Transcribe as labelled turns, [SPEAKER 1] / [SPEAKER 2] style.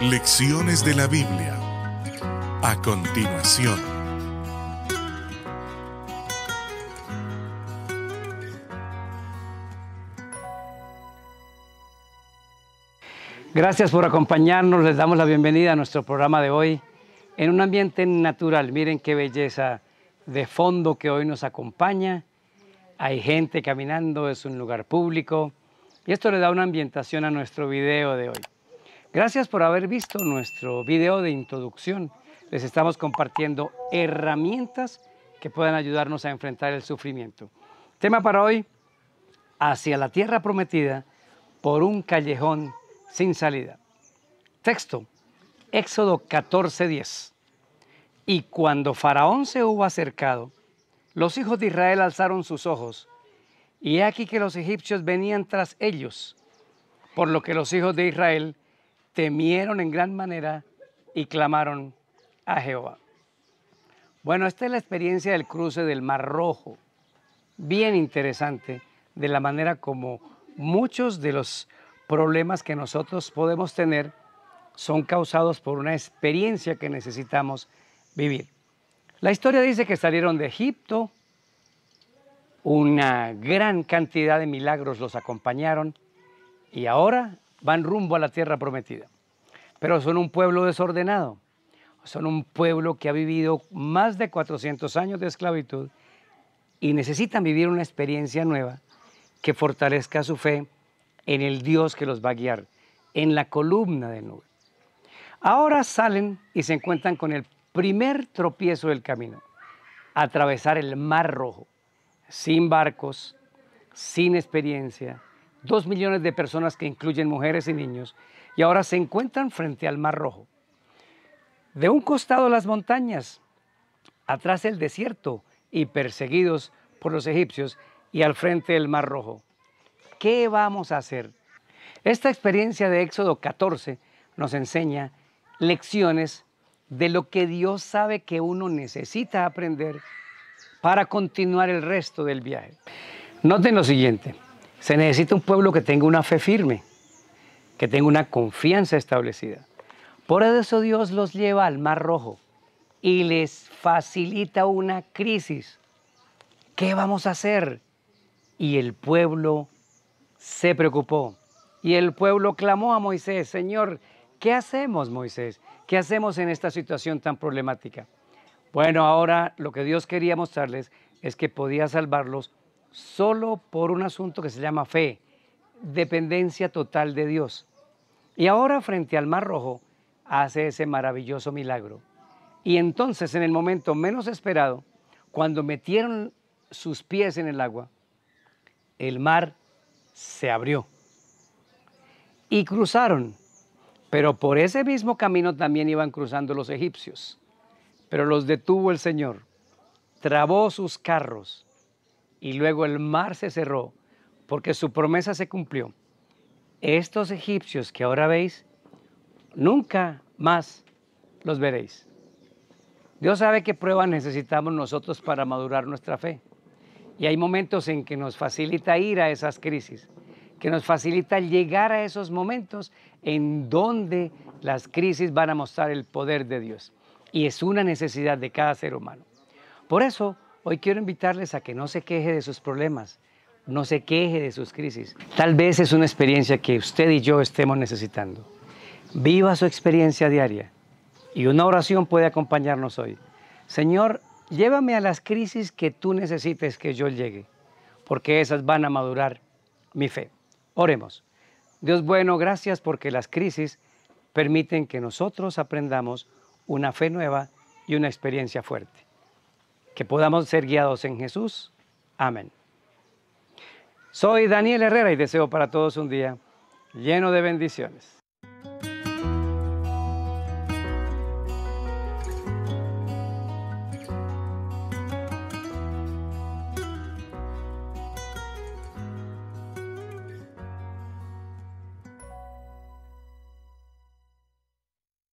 [SPEAKER 1] Lecciones de la Biblia. A continuación. Gracias por acompañarnos. Les damos la bienvenida a nuestro programa de hoy en un ambiente natural. Miren qué belleza de fondo que hoy nos acompaña. Hay gente caminando, es un lugar público y esto le da una ambientación a nuestro video de hoy. Gracias por haber visto nuestro video de introducción. Les estamos compartiendo herramientas que puedan ayudarnos a enfrentar el sufrimiento. Tema para hoy, hacia la tierra prometida por un callejón sin salida. Texto, Éxodo 14:10. Y cuando Faraón se hubo acercado, los hijos de Israel alzaron sus ojos, y he aquí que los egipcios venían tras ellos, por lo que los hijos de Israel temieron en gran manera y clamaron a Jehová. Bueno, esta es la experiencia del cruce del Mar Rojo, bien interesante, de la manera como muchos de los problemas que nosotros podemos tener son causados por una experiencia que necesitamos vivir. La historia dice que salieron de Egipto, una gran cantidad de milagros los acompañaron y ahora van rumbo a la tierra prometida. Pero son un pueblo desordenado, son un pueblo que ha vivido más de 400 años de esclavitud y necesitan vivir una experiencia nueva que fortalezca su fe en el Dios que los va a guiar, en la columna de nube. Ahora salen y se encuentran con el primer tropiezo del camino, atravesar el Mar Rojo, sin barcos, sin experiencia, dos millones de personas que incluyen mujeres y niños, y ahora se encuentran frente al Mar Rojo. De un costado las montañas, atrás el desierto y perseguidos por los egipcios y al frente el Mar Rojo. ¿Qué vamos a hacer? Esta experiencia de Éxodo 14 nos enseña lecciones de lo que Dios sabe que uno necesita aprender para continuar el resto del viaje. Noten lo siguiente, se necesita un pueblo que tenga una fe firme, que tenga una confianza establecida. Por eso Dios los lleva al Mar Rojo y les facilita una crisis. ¿Qué vamos a hacer? Y el pueblo se preocupó. Y el pueblo clamó a Moisés, Señor, ¿qué hacemos, Moisés? ¿Qué hacemos en esta situación tan problemática? Bueno, ahora lo que Dios quería mostrarles es que podía salvarlos solo por un asunto que se llama fe, dependencia total de Dios. Y ahora frente al Mar Rojo hace ese maravilloso milagro. Y entonces en el momento menos esperado, cuando metieron sus pies en el agua, el mar se abrió. Y cruzaron, pero por ese mismo camino también iban cruzando los egipcios. Pero los detuvo el Señor, trabó sus carros y luego el mar se cerró, porque su promesa se cumplió. Estos egipcios que ahora veis, nunca más los veréis. Dios sabe qué pruebas necesitamos nosotros para madurar nuestra fe. Y hay momentos en que nos facilita ir a esas crisis, que nos facilita llegar a esos momentos en donde las crisis van a mostrar el poder de Dios. Y es una necesidad de cada ser humano. Por eso, Hoy quiero invitarles a que no se queje de sus problemas, no se queje de sus crisis. Tal vez es una experiencia que usted y yo estemos necesitando. Viva su experiencia diaria y una oración puede acompañarnos hoy. Señor, llévame a las crisis que tú necesites que yo llegue, porque esas van a madurar mi fe. Oremos. Dios bueno, gracias porque las crisis permiten que nosotros aprendamos una fe nueva y una experiencia fuerte que podamos ser guiados en Jesús. Amén. Soy Daniel Herrera y deseo para todos un día lleno de bendiciones.